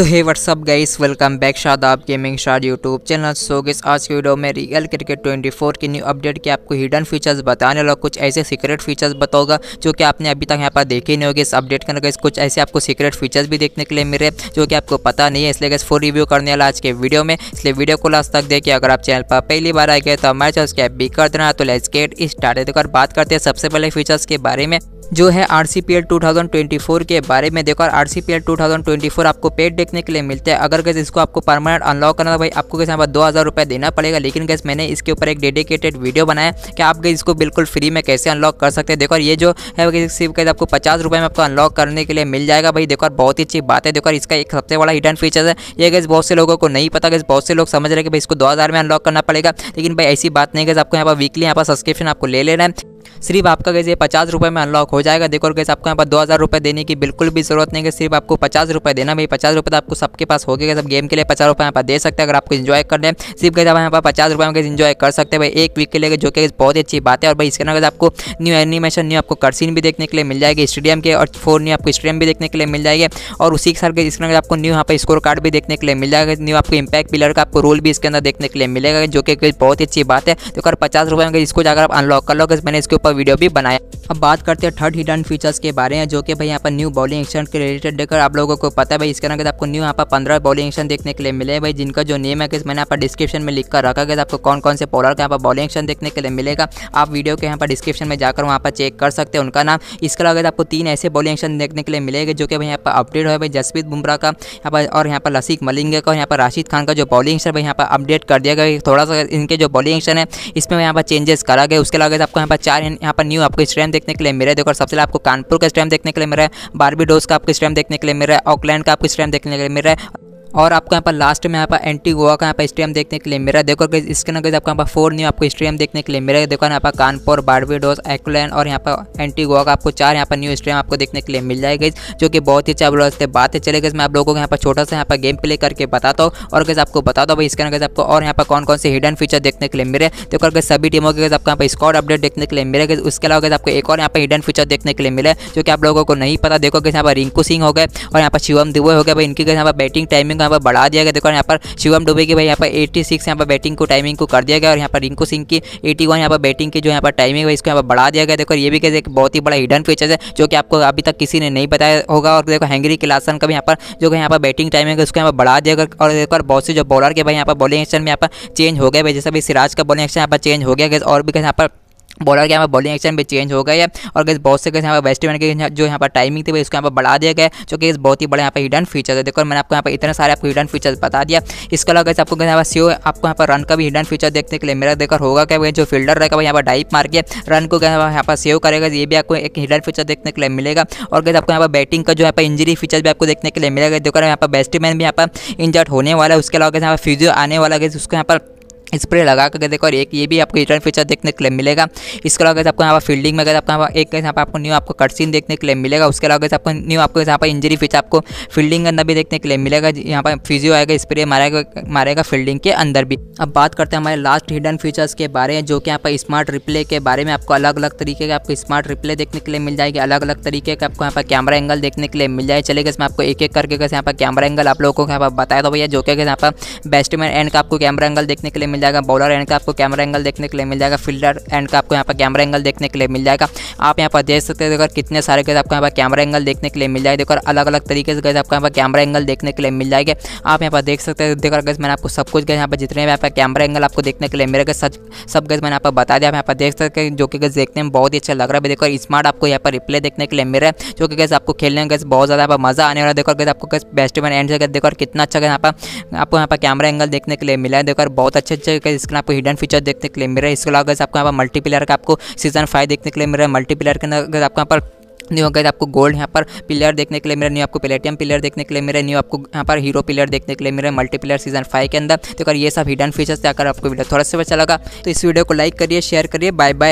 सो hey what's up guys welcome back Shadab gaming शार YouTube channel so guys आज की video में रियल क्रिकेट 24 की न्यू अपडेट के आपको हिडन फीचर्स बताने लगा कुछ ऐसे सीक्रेट फीचर्स बताऊंगा जो कि आपने अभी तक यहाँ पर देखे नहीं होगी इस अपडेट के अंदर कुछ ऐसे आपको सीक्रेट फीचर्स भी देखने के लिए मिले जो कि आपको पता नहीं है इसलिए गैस फुल रिव्यू करने वाला आज के वीडियो में इसलिए वीडियो को लास्ट तक देखिए अगर आप चैनल पर पहली बार आए गए तो हमारे चैनल स्कैप भी कर देना तो लेट्स गेट स्टार्टेड कर बात करते हैं सबसे पहले फीचर्स के बारे में जो है R C P L two thousand twenty four के बारे में देखो R C P L two thousand twenty four आपको पेड देखने के लिए मिलते हैं अगर गैस इसको आपको परमानेंट अनलॉक करना भाई आपको कैसे यहाँ पर दो हज़ार रुपये देना पड़ेगा लेकिन गैस मैंने इसके ऊपर एक डेडिकेटेड वीडियो बनाया कि आप गैस इसको बिल्कुल फ्री में कैसे अनलॉक कर सकते हैं देखो ये जो है सिर्फ कैसे आपको पचास रुपये में आपको अनलॉक करने के लिए मिल जाएगा भाई देखो बहुत ही अच्छी बात है देखो इसका एक सबसे बड़ा हिडन फीचर है ये गैस बहुत से लोगों को नहीं पता गैस बहुत से लोग समझ रहे कि भाई इसको दो हज़ार में अनलॉक करना पड़ेगा लेकिन भाई ऐसी बात नहीं गैस आपको यहाँ पर वीकली यहाँ पर सब्सक्रिप्शन आपको ले लेना है सिर्फ आपका कैसे पचास रुपये में अनलॉक हो जाएगा देखो और कैसे आपको यहाँ पर दो हज़ार रुपये देने की बिल्कुल भी जरूरत नहीं है सिर्फ आपको पचास रुपये देना भाई पचास रुपये तो आपको सबके पास हो गया सब गेम के लिए पचास रुपये यहाँ पर दे सकते हैं अगर आपको इन्जॉय कर है सिर्फ कैसे आप यहाँ पर पचास रुपये में कैसे इन्जॉय कर सकते हैं भाई एक वीक के लिए जो कि बहुत ही अच्छी बात है और भाई इसके अंदर आपको न्यू एनिमेशन न्यू आपको कर्सिन भी देखने के लिए मिल जाएगी स्टेडियम के और फोर न्यू आपको स्टेडियम भी देखने के लिए मिल जाएगी और उसी के साथ इसके अंदर आपको न्यू यहाँ पर स्कोर कार्ड भी देखने के लिए मिल जाएगा न्यू आपको इम्पैक्ट पिलर का आपको रोल भी इसके अंदर देखने के लिए मिलेगा जो कि बहुत ही अच्छी बात है तो अगर पचास रुपये में इसको जाकर आप अनलॉक कर लो मैंने इसके ऊपर वीडियो भी बनाया अब बात करते हैं थर्ड हिडन फीचर्स के बारे में जो कि भाई यहाँ पर न्यू बॉलिंग एक्शन के रिलेटेड देखकर आप लोगों को पता है भाई इसके अंदर आपको न्यू यहाँ पर पंद्रह बॉलिंग एक्शन देखने के लिए मिले भाई जिनका जो नेम है कि मैंने यहाँ पर डिस्क्रिप्शन में लिख कर रखा गया आपको कौन कौन से बॉलर का यहाँ पर बॉलिंग एक्शन देखने के लिए मिलेगा आप वीडियो के यहाँ पर डिस्क्रिप्शन में जाकर वहाँ पर चेक कर सकते हैं उनका नाम इसके अलावा आपको तीन ऐसे बॉलिंग एक्शन देखने के लिए मिलेगा जो कि भाई यहाँ पर अपडेट हो भाई जसप्रीत बुमराह का यहाँ पर और यहाँ पर लसिक मलिंगे का और यहाँ पर राशिद खान का जो बॉलिंग एक्शन भाई यहाँ पर अपडेट कर दिया गया थोड़ा सा इनके जो बॉलिंग एक्शन है इसमें यहाँ पर चेंजेस करा गया उसके अलावा आपको यहाँ पर चार चार यहाँ पर न्यू आपको स्टैम देखने के लिए रहा है देखो सबसे आपको कानपुर का स्टैम देखने के लिए मिला है बारबी का आपको स्टैम देखने के लिए मिल रहा है ऑकलैंड का आपको स्टैम देखने के लिए मिल रहा है और आपको यहाँ पर लास्ट में यहाँ पर एंटी गोवा का यहाँ पर स्टेडियम देखने के लिए मेरा देखो इसके ना आपको यहाँ पर फोर न्यू आपको स्टेडियम देखने के लिए मेरा देखो यहाँ पर कानपुर बारबीडोस एक्लैंड और यहाँ पर एंटी गोवा का आपको चार यहाँ पर न्यू स्टेडियम आपको देखने के लिए मिल जाएगा जो कि बहुत ही अच्छा ब्लॉग से बातें चले गई मैं आप लोगों को यहाँ पर छोटा सा यहाँ पर गेम प्ले करके बताता हूँ और कैसे आपको बता दो भाई इसके ना आपको और यहाँ पर कौन कौन से हिडन फीचर देखने के लिए मेरे देखो अगर सभी टीमों के आपको यहाँ पर स्कॉड अपडेट देखने के लिए मिलेगा उसके अलावा आपको एक और यहाँ पर हिडन फीचर देखने के लिए मिले जो कि आप लोगों को नहीं पता देखो कैसे यहाँ पर रिंकू सिंह हो गए और यहाँ पर शिवम दुबे हो गए भाई इनकी यहाँ पर बैटिंग टाइमिंग को यहाँ पर बढ़ा दिया गया देखो यहाँ पर शिवम डुबे की भाई यहाँ पर एट्टी सिक्स यहाँ पर बैटिंग को टाइमिंग को कर दिया गया और यहाँ पर रिंकू सिंह की एटी वन यहाँ पर बैटिंग की जो यहाँ पर टाइमिंग है इसको यहाँ पर बढ़ा दिया गया देखो ये भी एक बहुत ही बड़ा हिडन फीचर है जो कि आपको अभी तक किसी ने नहीं बताया होगा और देखो हैंगरी क्लासन का भी यहाँ पर जो यहाँ पर बैटिंग टाइमिंग है उसको यहाँ पर बढ़ा दिया गया और देखो बहुत से जो बॉलर के भाई यहाँ पर बॉलिंग एक्शन में यहाँ पर चेंज हो गया भाई जैसे भी सिराज का बॉलिंग एक्शन यहाँ पर चेंज हो गया और भी यहाँ पर बॉलर के यहाँ पर बॉलिंग एक्शन भी चेंज हो गए है और गैस बहुत से गैस यहाँ पर वेस्ट के जो यहाँ पर टाइमिंग थी इसको यहाँ पर बढ़ा दिया गया जो कि बहुत ही बड़ा यहाँ पर हिडन फीचर है देखो मैंने आपको यहाँ पर इतने सारे आपको हिडन फीचर्स बता दिया इसके अलावा गैस आपको यहाँ पर सीओ आपको यहाँ पर रन का भी हिडन फीचर देखने के लिए मेरा देखकर होगा क्या वो जो फील्डर रहेगा वो यहाँ पर डाइप मार के रन को यहाँ पर सेव करेगा ये भी आपको एक हिडन फीचर देखने के लिए मिलेगा और गैस आपको यहाँ पर बैटिंग का जो यहाँ पर इंजरी फीचर भी आपको देखने के लिए मिलेगा देखो यहाँ पर बैट्समैन भी यहाँ पर इंजर्ड होने वाला है उसके अलावा यहाँ पर फ्यूजो आने वाला गैस उसको यहाँ पर स्प्रे लगा करके देखो और एक ये भी आपको रिटर्न फीचर देखने के लिए मिलेगा इसके अलावा आपको यहाँ पर फील्डिंग में अगर आपको यहाँ पर एक यहाँ पर आपको न्यू आपको सीन देखने के लिए मिलेगा उसके अलावा आपको न्यू आपको यहाँ पर इंजरी फीचर आपको फील्डिंग के अंदर भी देखने के लिए मिलेगा यहाँ पर फिजियो आएगा स्प्रे मारेगा मारेगा फील्डिंग के अंदर भी अब बात करते हैं हमारे लास्ट हिडन फीचर्स के बारे में जो कि यहाँ पर स्मार्ट रिप्ले के बारे में आपको अलग अलग तरीके का आपको स्मार्ट रिप्ले देखने के लिए मिल जाएगी अलग अलग तरीके का आपको यहाँ पर कैमरा एंगल देखने के लिए मिल जाए चलेगा इसमें आपको एक एक करके कैसे यहाँ पर कैमरा एंगल आप लोगों को यहाँ पर बताया था भैया जो कि यहाँ पर बेस्टमैन एंड का आपको कैमरा एंगल देखने के लिए मिल जाएगा बॉलर एंड का आपको कैमरा एंगल देखने के लिए मिल जाएगा फील्डर एंड का आपको यहाँ पर कैमरा एंगल देखने के लिए मिल जाएगा आप यहाँ पर देख सकते हैं देखो कितने सारे गए आपको यहाँ पर कैमरा एंगल देखने के लिए मिल जाएगा देखो अलग अलग तरीके से गए आपको यहाँ पर कैमरा एंगल देखने के लिए मिल जाएगा आप यहाँ पर देख सकते हैं देखो गए मैंने आपको सब कुछ गए यहाँ पर जितने भी यहाँ पर कैमरा एंगल आपको देखने के लिए मेरे गए सच सब गए मैंने यहाँ बता दिया यहाँ पर देख सकते हैं जो कि गए देखने में बहुत ही अच्छा लग रहा है देखो स्मार्ट आपको यहाँ पर रिप्ले देखने के लिए मिल रहा है जो कि गैस आपको खेलने में गए बहुत ज़्यादा यहाँ मज़ा आने वाला देखो गए आपको गैस बेस्ट मैन एंड से देखो कितना अच्छा यहाँ पर आपको यहाँ पर कैमरा एंगल देखने के लिए मिला है देखो बहुत अच्छे अच्छे फीचर का जिसके आपको हिडन फीचर देखने के लिए मिल रहा है इसके अलावा आपको यहाँ पर मल्टीप्लेयर का आपको सीजन फाइव देखने के लिए मिल रहा है मल्टीप्लेयर के अंदर आपको यहाँ पर न्यू अगर आपको गोल्ड यहाँ पर प्लेयर देखने के लिए मेरा न्यू आपको प्लेटियम प्लेयर देखने के लिए मेरा न्यू आपको यहाँ पर हीरो प्लेयर देखने के लिए मेरा मल्टीप्लेयर सीजन फाइव के अंदर तो अगर ये सब हिडन फीचर्स थे अगर आपको वीडियो थोड़ा सा अच्छा लगा तो इस वीडियो को लाइक करिए शेयर करिए बाय बाय